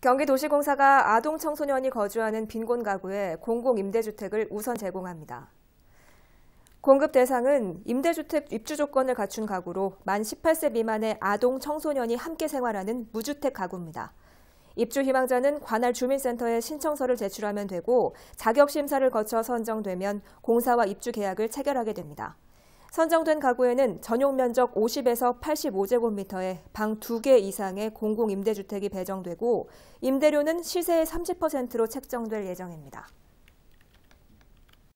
경기도시공사가 아동 청소년이 거주하는 빈곤 가구에 공공임대주택을 우선 제공합니다. 공급 대상은 임대주택 입주 조건을 갖춘 가구로 만 18세 미만의 아동 청소년이 함께 생활하는 무주택 가구입니다. 입주 희망자는 관할 주민센터에 신청서를 제출하면 되고 자격 심사를 거쳐 선정되면 공사와 입주 계약을 체결하게 됩니다. 선정된 가구에는 전용 면적 50에서 85제곱미터의 방 2개 이상의 공공임대주택이 배정되고 임대료는 시세의 30%로 책정될 예정입니다.